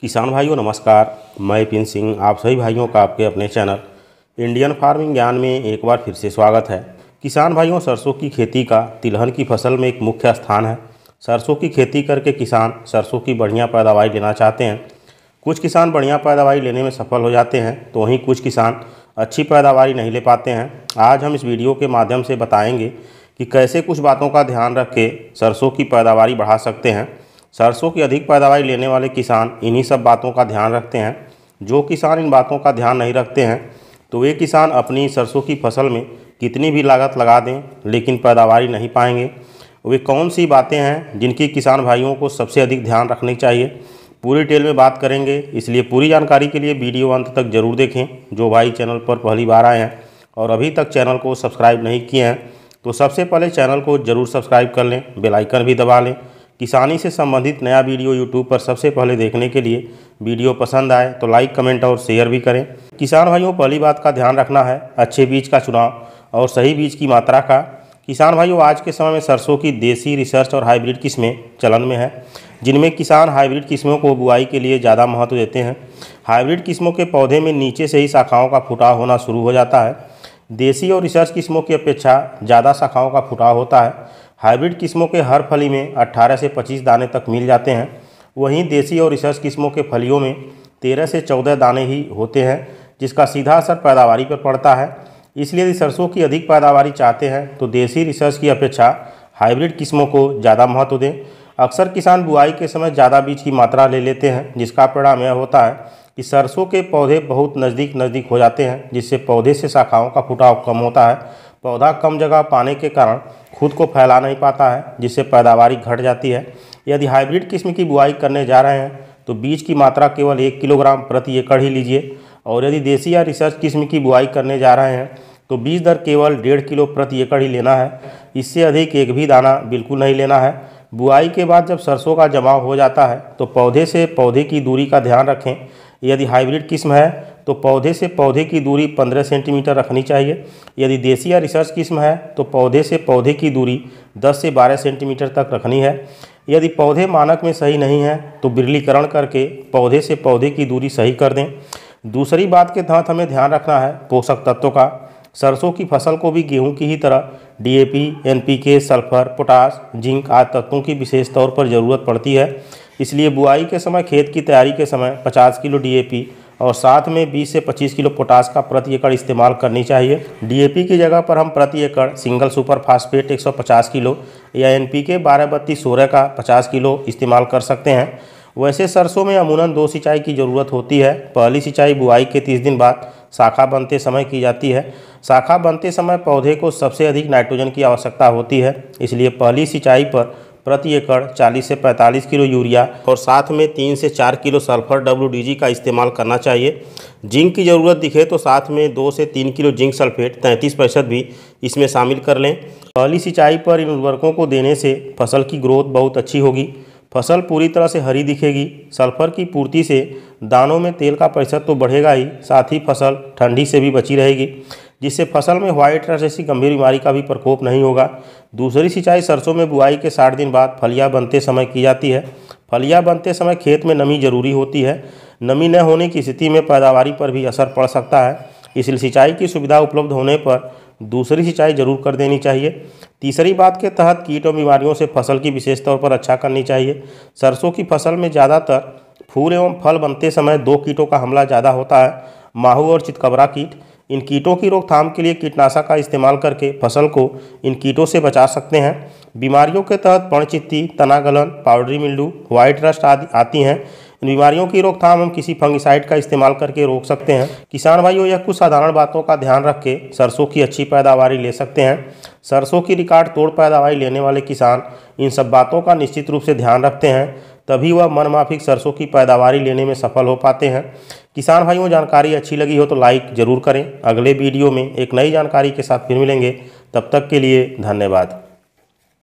किसान भाइयों नमस्कार मैं पिन सिंह आप सभी भाइयों का आपके अपने चैनल इंडियन फार्मिंग ज्ञान में एक बार फिर से स्वागत है किसान भाइयों सरसों की खेती का तिलहन की फसल में एक मुख्य स्थान है सरसों की खेती करके किसान सरसों की बढ़िया पैदावार लेना चाहते हैं कुछ किसान बढ़िया पैदावार लेने में सफल हो जाते हैं तो वहीं कुछ किसान अच्छी पैदावार नहीं ले पाते हैं आज हम इस वीडियो के माध्यम से बताएँगे कि कैसे कुछ बातों का ध्यान रख के सरसों की पैदावार बढ़ा सकते हैं सरसों की अधिक पैदावार लेने वाले किसान इन्हीं सब बातों का ध्यान रखते हैं जो किसान इन बातों का ध्यान नहीं रखते हैं तो वे किसान अपनी सरसों की फसल में कितनी भी लागत लगा दें लेकिन पैदावार नहीं पाएंगे वे कौन सी बातें हैं जिनकी किसान भाइयों को सबसे अधिक ध्यान रखनी चाहिए पूरी डिटेल में बात करेंगे इसलिए पूरी जानकारी के लिए वीडियो अंत तक जरूर देखें जो भाई चैनल पर पहली बार आए हैं और अभी तक चैनल को सब्सक्राइब नहीं किए हैं तो सबसे पहले चैनल को जरूर सब्सक्राइब कर लें बेलाइकन भी दबा लें किसानी से संबंधित नया वीडियो यूट्यूब पर सबसे पहले देखने के लिए वीडियो पसंद आए तो लाइक कमेंट और शेयर भी करें किसान भाइयों पहली बात का ध्यान रखना है अच्छे बीज का चुनाव और सही बीज की मात्रा का किसान भाइयों आज के समय में सरसों की देसी रिसर्च और हाइब्रिड किस्में चलन में है जिनमें किसान हाइब्रिड किस्मों को बुआई के लिए ज़्यादा महत्व देते हैं हाइब्रिड किस्मों के पौधे में नीचे से ही शाखाओं का फुटाव होना शुरू हो जाता है देसी और रिसर्च किस्मों की अपेक्षा ज़्यादा शाखाओं का फुटाव होता है हाइब्रिड किस्मों के हर फली में 18 से 25 दाने तक मिल जाते हैं वहीं देसी और रिसर्च किस्मों के फलियों में 13 से 14 दाने ही होते हैं जिसका सीधा असर पैदावारी पर पड़ता है इसलिए यदि सरसों की अधिक पैदावारी चाहते हैं तो देसी रिसर्च की अपेक्षा हाइब्रिड किस्मों को ज़्यादा महत्व दें अक्सर किसान बुआई के समय ज़्यादा बीज की मात्रा ले लेते हैं जिसका परिणाम यह होता है कि सरसों के पौधे बहुत नज़दीक नज़दीक हो जाते हैं जिससे पौधे से शाखाओं का फुटाव कम होता है पौधा कम जगह पाने के कारण खुद को फैला नहीं पाता है जिससे पैदावारी घट जाती है यदि हाइब्रिड किस्म की बुआई करने जा रहे हैं तो बीज की मात्रा केवल एक किलोग्राम प्रति एकड़ ही लीजिए और यदि देसी या रिसर्च किस्म की बुआई करने जा रहे हैं तो बीज दर केवल डेढ़ किलो प्रति एकड़ ही लेना है इससे अधिक एक भी दाना बिल्कुल नहीं लेना है बुआई के बाद जब सरसों का जमाव हो जाता है तो पौधे से पौधे की दूरी का ध्यान रखें यदि हाइब्रिड किस्म है तो पौधे से पौधे की दूरी 15 सेंटीमीटर रखनी चाहिए यदि देसी या रिसर्च किस्म है तो पौधे से पौधे की दूरी 10 से 12 सेंटीमीटर तक रखनी है यदि पौधे मानक में सही नहीं है तो बिरलीकरण करके पौधे से पौधे की दूरी सही कर दें दूसरी बात के तहत हमें ध्यान रखना है पोषक तत्वों का सरसों की फसल को भी गेहूं की ही तरह पी के सल्फर पोटास जिंक आदि तत्वों की विशेष तौर पर ज़रूरत पड़ती है इसलिए बुआई के समय खेत की तैयारी के समय 50 किलो पी और साथ में 20 से 25 किलो पोटास का प्रति एकड़ इस्तेमाल करनी चाहिए डीएपी की जगह पर हम प्रति एकड़ सिंगल सुपर फास्फेट 150 किलो या एनपीके बारह बत्तीस सोलह का 50 किलो इस्तेमाल कर सकते हैं वैसे सरसों में अमूनन दो सिंचाई की ज़रूरत होती है पहली सिंचाई बुआई के तीस दिन बाद शाखा बनते समय की जाती है शाखा बनते समय पौधे को सबसे अधिक नाइट्रोजन की आवश्यकता होती है इसलिए पहली सिंचाई पर प्रति एकड़ 40 से 45 किलो यूरिया और साथ में तीन से चार किलो सल्फर डब्ल्यू का इस्तेमाल करना चाहिए जिंक की ज़रूरत दिखे तो साथ में दो से तीन किलो जिंक सल्फेट 33 प्रतिशत भी इसमें शामिल कर लें पहली सिंचाई पर इन उर्वरकों को देने से फसल की ग्रोथ बहुत अच्छी होगी फसल पूरी तरह से हरी दिखेगी सल्फर की पूर्ति से दानों में तेल का प्रतिशत तो बढ़ेगा ही साथ ही फसल ठंडी से भी बची रहेगी जिससे फसल में व्हाइट रस जैसी गंभीर बीमारी का भी प्रकोप नहीं होगा दूसरी सिंचाई सरसों में बुआई के साठ दिन बाद फलियाँ बनते समय की जाती है फलियाँ बनते समय खेत में नमी जरूरी होती है नमी न होने की स्थिति में पैदावारी पर भी असर पड़ सकता है इसलिए सिंचाई की सुविधा उपलब्ध होने पर दूसरी सिंचाई जरूर कर देनी चाहिए तीसरी बात के तहत कीट और बीमारियों से फसल की विशेष तौर पर अच्छा करनी चाहिए सरसों की फसल में ज़्यादातर फूल एवं फल बनते समय दो कीटों का हमला ज़्यादा होता है माहू और चितकबरा कीट इन कीटों की रोकथाम के लिए कीटनाशक का इस्तेमाल करके फसल को इन कीटों से बचा सकते हैं बीमारियों के तहत पणचित्ती तनागलन पाउडरी मिल्डू व्हाइट रस्ट आदि आती हैं इन बीमारियों की रोकथाम हम किसी फंगिसाइड का इस्तेमाल करके रोक सकते हैं किसान भाइयों यह कुछ साधारण बातों का ध्यान रख के सरसों की अच्छी पैदावार ले सकते हैं सरसों की रिकॉर्ड तोड़ पैदावार लेने वाले किसान इन सब बातों का निश्चित रूप से ध्यान रखते हैं तभी वह मनमाफिक सरसों की पैदावारी लेने में सफल हो पाते हैं किसान भाइयों जानकारी अच्छी लगी हो तो लाइक ज़रूर करें अगले वीडियो में एक नई जानकारी के साथ फिर मिलेंगे तब तक के लिए धन्यवाद